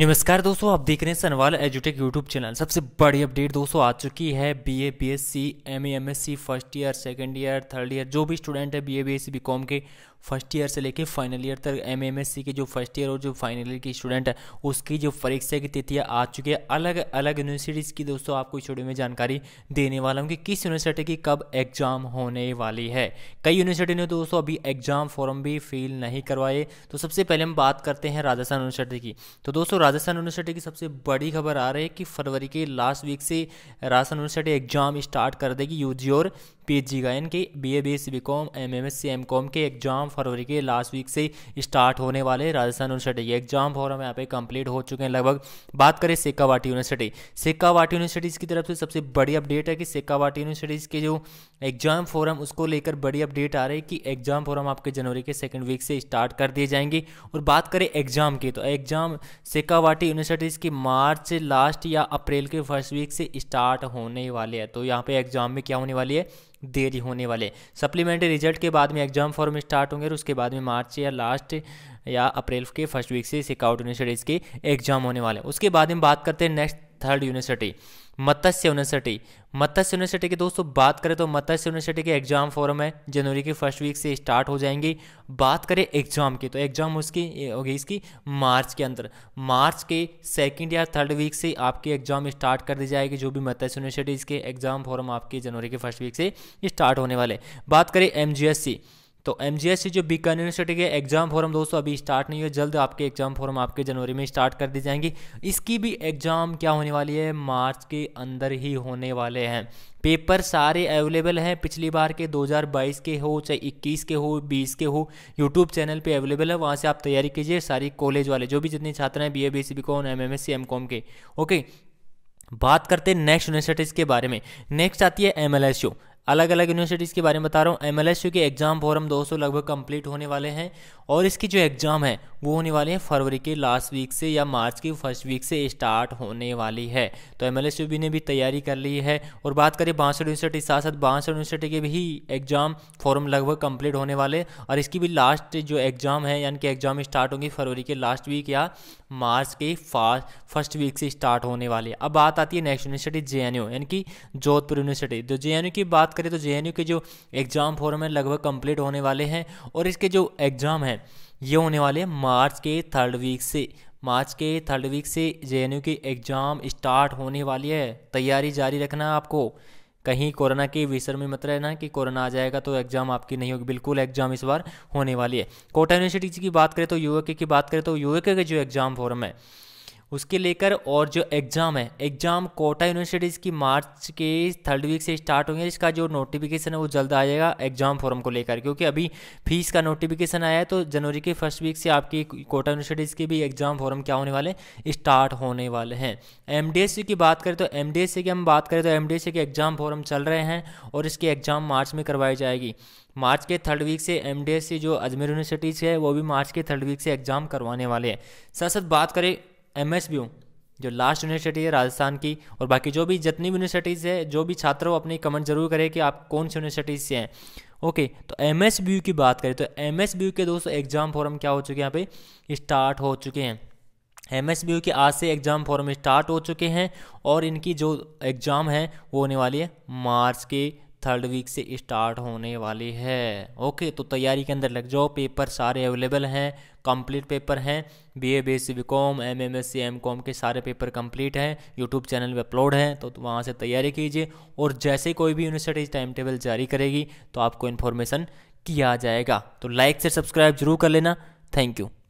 नमस्कार दोस्तों आप देख रहे हैं सनवाल एजुटेक यूट्यूब चैनल सबसे बड़ी अपडेट दोस्तों आ चुकी है BA BSc S C first year second year third year जो भी स्टूडेंट है बीए बीएससी बीकॉम के फर्स्ट ईयर से लेकर फाइनल ईयर तक एमएमएससी के जो फर्स्ट ईयर और जो फाइनल ईयर के स्टूडेंट है उसकी जो परीक्षा की तिथियाँ आ चुकी है अलग अलग यूनिवर्सिटीज़ की दोस्तों आपको इस वीडियो में जानकारी देने वाला हूँ कि किस यूनिवर्सिटी की कब एग्ज़ाम होने वाली है कई यूनिवर्सिटी ने दोस्तों अभी एग्ज़ाम फॉर्म भी फिल नहीं करवाए तो सबसे पहले हम बात करते हैं राजस्थान यूनिवर्सिटी की तो दोस्तों राजस्थान यूनिवर्सिटी की सबसे बड़ी खबर आ रही है कि फरवरी के लास्ट वीक से राजस्थान यूनिवर्सिटी एग्ज़ाम स्टार्ट कर देगी यू और पी का यानी कि B A B S C B com M M S C M com के एग्जाम फरवरी के लास्ट वीक से स्टार्ट होने वाले राजस्थान यूनिवर्सिटी के एग्जाम फॉर्म यहाँ पे कंप्लीट हो चुके हैं लगभग बात करें सिक्कावाटी यूनिवर्सिटी सिक्कावाटी यूनिवर्सिटीज़ की तरफ से सबसे बड़ी अपडेट है कि सिक्कावाटी यूनिवर्सिटीज़ के जो एग्जाम फॉरम उसको लेकर बड़ी अपडेट आ रही है कि एग्जाम फॉरम आपके जनवरी के सेकेंड वीक से स्टार्ट कर दिए जाएंगे और बात करें एग्जाम की तो एग्जाम सिक्कावाटी यूनिवर्सिटीज़ की मार्च लास्ट या अप्रैल के फर्स्ट वीक से स्टार्ट होने वाले हैं तो यहाँ पे एग्जाम में क्या होने वाली है देरी होने वाले सप्लीमेंट्री रिजल्ट के बाद में एग्जाम फॉर्म स्टार्ट होंगे और उसके बाद में मार्च या लास्ट या अप्रैल के फर्स्ट वीक से सिकाउट यूनिवर्सिटीज़ के एग्जाम होने वाले उसके बाद हम बात करते हैं next third university Matsya university Matsya university की दोस्तों बात करें तो मत्स्य यूनिवर्सिटी के एग्जाम फॉरम है जनवरी के फर्स्ट वीक से स्टार्ट हो जाएंगी बात करें एग्जाम की तो एग्जाम उसकी होगी इसकी मार्च के अंदर मार्च के सेकंड या थर्ड वीक से आपकी एग्जाम स्टार्ट कर दी जाएगी जो भी मत्स्य यूनिवर्सिटी इसके एग्जाम फॉरम आपके जनवरी के फर्स्ट वीक से स्टार्ट होने वाले बात करें एम तो एम जो बीकानेर यूनिवर्सिटी के एग्ज़ाम फॉर्म दोस्तों अभी स्टार्ट नहीं हुए जल्द आपके एग्ज़ाम फॉर्म आपके जनवरी में स्टार्ट कर दी जाएंगी इसकी भी एग्ज़ाम क्या होने वाली है मार्च के अंदर ही होने वाले हैं पेपर सारे अवेलेबल हैं पिछली बार के 2022 के हो चाहे 21 के हो 20 के हो यूट्यूब चैनल पे अवेलेबल है वहाँ से आप तैयारी कीजिए सारी कॉलेज वाले जो भी जितने छात्र हैं B A B C B com M M S C M com के ओके बात करते हैं नेक्स्ट यूनिवर्सिटीज़ के बारे में नेक्स्ट आती है एम एल एस यू अलग अलग यूनिवर्सिटीज़ के बारे में बता रहा हूँ एम एल एस यू के एग्ज़ाम फॉरम 200 लगभग कंप्लीट होने वाले हैं और इसकी जो एग्ज़ाम है वो होने वाले हैं फरवरी के लास्ट वीक से या मार्च की फर्स्ट वीक से स्टार्ट होने वाली है तो एम एल एस यू भी ने भी तैयारी कर ली है और बात करें बासठ यूनिवर्सिटी साथ साथ बासठ यूनिवर्सिटी के भी एग्ज़ाम फॉरम लगभग कंप्लीट होने वाले और इसकी भी लास्ट जो एग्ज़ाम है यानी कि एग्ज़ाम स्टार्ट होंगी फरवरी के लास्ट वीक या मार्च के फर्स्ट वीक से स्टार्ट होने वाले अब बात आती है नेक्स्ट यूनिवर्सिटी जे यानी कि जोधपुर यूनिवर्सिटी तो जे की बात बात करें तो जे के जो एग्ज़ाम फॉर्म है लगभग कंप्लीट होने वाले हैं और इसके जो एग्ज़ाम हैं ये होने वाले हैं मार्च के थर्ड वीक से मार्च के थर्ड वीक से जे की एग्ज़ाम स्टार्ट होने वाली है तैयारी जारी रखना आपको कहीं कोरोना के विसर में मत रहना कि कोरोना आ जाएगा तो एग्ज़ाम आपकी नहीं होगी बिल्कुल एग्ज़ाम इस बार होने वाली है कोटा यूनिवर्सिटी की बात करें तो यूएके की बात करें तो यूएके के जो एग्ज़ाम फॉर्म है उसके लेकर और जो एग्ज़ाम है एग्ज़ाम कोटा यूनिवर्सिटीज़ की मार्च के थर्ड वीक से स्टार्ट होंगे इसका जो नोटिफिकेशन है वो जल्द आ जाएगा एग्ज़ाम फॉर्म को लेकर क्योंकि अभी फीस का नोटिफिकेशन आया है तो जनवरी के फर्स्ट वीक से आपकी कोटा यूनिवर्सिटीज़ के भी एग्ज़ाम फॉर्म क्या होने वाले स्टार्ट होने वाले हैं एम की बात करें तो एम की हम बात करें तो एम के एग्ज़ाम फॉर्म चल रहे हैं और इसकी एग्ज़ाम मार्च में करवाई जाएगी मार्च के थर्ड वीक से एम जो अजमेर यूनिवर्सिटीज़ है वो भी मार्च के थर्ड वीक से एग्ज़ाम करवाने वाले हैं साथ साथ बात करें एम एस बी यू जो लास्ट यूनिवर्सिटी है राजस्थान की और बाकी जो भी जितनी भी यूनिवर्सिटीज़ है जो भी छात्र हो अपनी कमेंट जरूर करें कि आप कौन सी यूनिवर्सिटीज़ से हैं ओके तो एम एस बी यू की बात करें तो एम एस बी यू के दोस्तों एग्जाम फॉर्म क्या हो चुके हैं यहाँ पे स्टार्ट हो चुके हैं एम एस बी यू के आज से एग्ज़ाम फॉर्म स्टार्ट हो चुके हैं और इनकी जो एग्ज़ाम है वो होने वाली है मार्च के थर्ड वीक से स्टार्ट होने वाली है ओके तो तैयारी के अंदर लग जाओ पेपर सारे अवेलेबल हैं कंप्लीट पेपर हैं B A B S C B com M M S C M com के सारे पेपर कंप्लीट हैं यूट्यूब चैनल पे अपलोड हैं तो, तो वहाँ से तैयारी कीजिए और जैसे कोई भी यूनिवर्सिटी टाइम टेबल जारी करेगी तो आपको इन्फॉर्मेशन किया जाएगा तो लाइक से सब्सक्राइब जरूर कर लेना थैंक यू